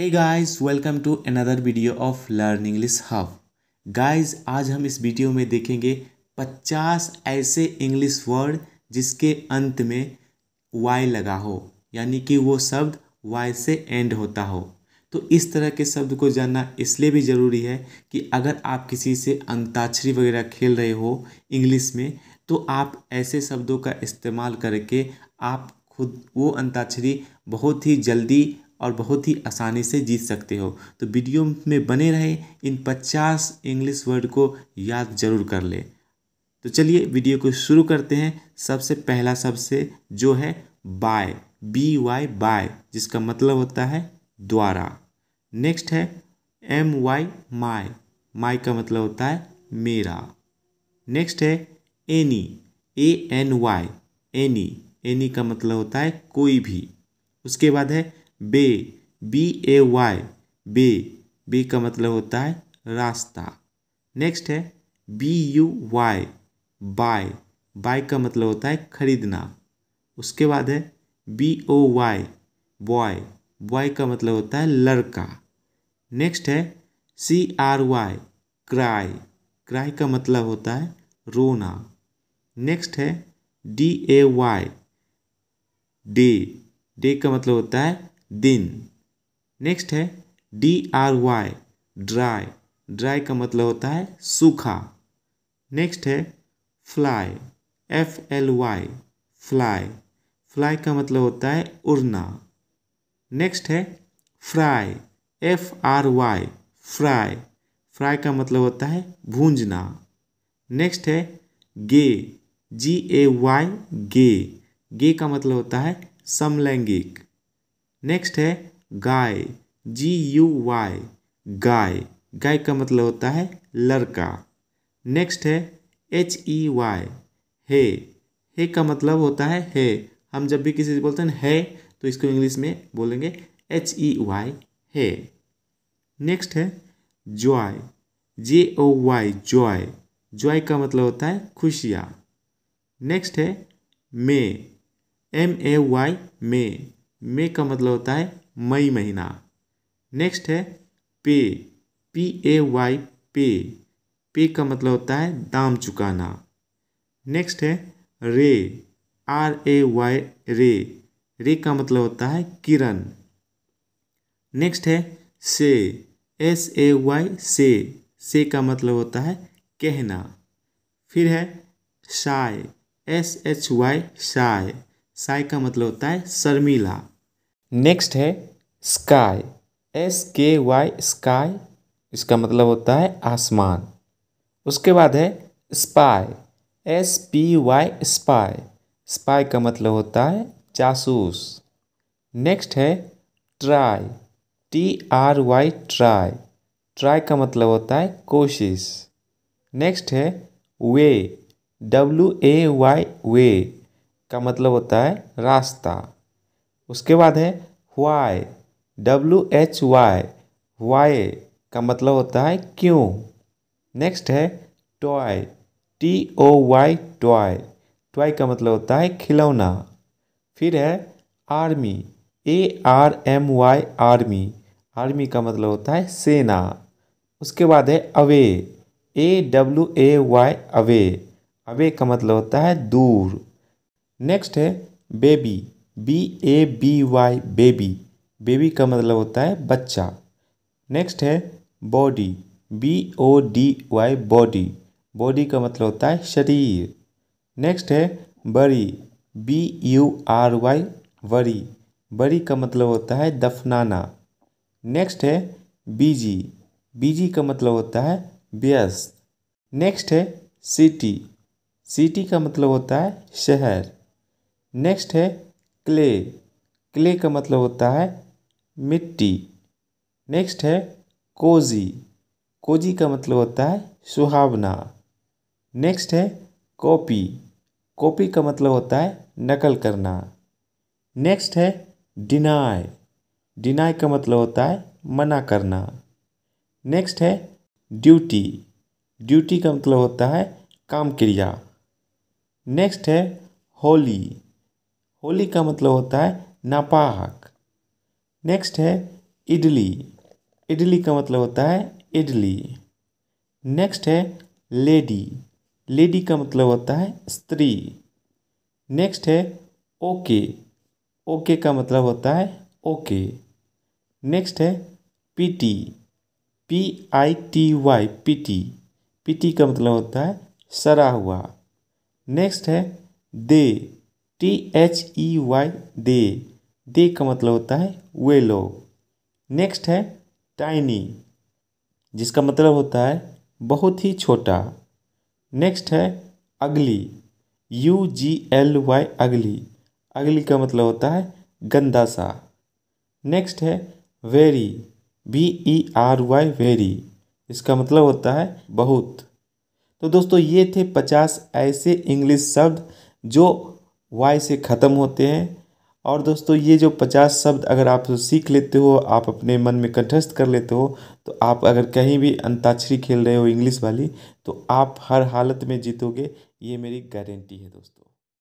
hey guys welcome to another video of learn English hub guys आज हम इस video में देखेंगे 50 ऐसे इंग्लिश वर्ड जिसके अंत में वाई लगा हो यानी कि वो शब्द वाई से एंड होता हो तो इस तरह के शब्द को जानना इसलिए भी ज़रूरी है कि अगर आप किसी से अंताक्षरी वगैरह खेल रहे हो इंग्लिश में तो आप ऐसे शब्दों का इस्तेमाल करके आप खुद वो अंताक्षरी बहुत ही जल्दी और बहुत ही आसानी से जीत सकते हो तो वीडियो में बने रहे इन पचास इंग्लिश वर्ड को याद जरूर कर ले तो चलिए वीडियो को शुरू करते हैं सबसे पहला सबसे जो है बाय बी वाई बाय जिसका मतलब होता है द्वारा नेक्स्ट है एम वाई माई माई का मतलब होता है मेरा नेक्स्ट है any A N Y any any का मतलब होता है कोई भी उसके बाद है बे बी ए वाई बे बे का मतलब होता है रास्ता नेक्स्ट है B U Y buy buy का मतलब होता है खरीदना उसके बाद है B O Y boy boy का मतलब होता है लड़का नेक्स्ट है C R Y cry cry का मतलब होता है रोना नेक्स्ट है D A Y day day का मतलब होता है दिन नेक्स्ट है D R Y dry dry का मतलब होता है सूखा नेक्स्ट है fly F L Y fly fly का मतलब होता है उड़ना नेक्स्ट है fry F R Y fry fry का मतलब होता है भूंजना नेक्स्ट है गे जी ए वाई गे गे का मतलब होता है समलैंगिक नेक्स्ट है गाय जी यू वाई गाय गाय का मतलब होता है लड़का नेक्स्ट है एच ई वाई हे हे का मतलब होता है हे हम जब भी किसी से बोलते हैं है तो इसको इंग्लिश में बोलेंगे H E Y hey next है joy J O Y joy joy का मतलब होता है खुशियाँ नेक्स्ट है मे एम ए वाई मे मे का मतलब होता है मई महीना नेक्स्ट है पे पी ए वाई पे पे का मतलब होता है दाम चुकाना नेक्स्ट है रे आर ए वाई रे रे का मतलब होता है किरण नेक्स्ट है से एस ए वाई से से का मतलब होता है कहना फिर है shy S H Y shy shy का मतलब होता है शर्मिला नेक्स्ट है sky S K Y sky इसका मतलब होता है आसमान उसके बाद है spy S P Y spy spy का मतलब होता है जासूस नेक्स्ट है try T R Y try try का मतलब होता है कोशिश नेक्स्ट है वे डब्ल्यू ए वाई वे का मतलब होता है रास्ता उसके बाद है why W H Y why why मतलब होता है क्यों नेक्स्ट है toy T O Y toy toy का मतलब होता है खिलौना फिर है army A R M Y army army का मतलब होता है सेना उसके बाद है away A W A Y away away का मतलब होता है दूर नेक्स्ट है baby B A B Y baby baby का मतलब होता है बच्चा नेक्स्ट है body B O D Y body body का मतलब होता है शरीर नेक्स्ट है bury B U R Y bury bury का मतलब होता है दफनाना नेक्स्ट है बीजी बीजी का मतलब होता है व्यस्त नेक्स्ट है सिटी सिटी का मतलब होता है शहर नेक्स्ट है क्ले क्ले का मतलब होता है मिट्टी नेक्स्ट है कोजी कोजी का मतलब होता है सुहावना नेक्स्ट है कॉपी कॉपी का मतलब होता है नकल करना नेक्स्ट है डिनाय डिनाय का मतलब होता है मना करना नेक्स्ट है ड्यूटी ड्यूटी का मतलब होता है काम क्रिया नेक्स्ट है होली होली का मतलब होता है नापाहक नेक्स्ट है इडली इडली का मतलब होता है इडली नेक्स्ट है लेडी लेडी का मतलब होता है स्त्री नेक्स्ट है ओके ओके का मतलब होता है ओके नेक्स्ट है pity P I T Y pity pity का मतलब होता है सरा हुआ नेक्स्ट है they T H E Y they they का मतलब होता है वे लोग नेक्स्ट है टाइनी जिसका मतलब होता है बहुत ही छोटा नेक्स्ट है अगली यू जी एल वाई अगली अगली का मतलब होता है गंदा सा नेक्स्ट है very V E R Y very इसका मतलब होता है बहुत तो दोस्तों ये थे पचास ऐसे इंग्लिश शब्द जो वाई से ख़त्म होते हैं और दोस्तों ये जो पचास शब्द अगर आप सीख लेते हो आप अपने मन में कंठस्थ कर लेते हो तो आप अगर कहीं भी अंताक्षरी खेल रहे हो इंग्लिश वाली तो आप हर हालत में जीतोगे ये मेरी गारंटी है दोस्तों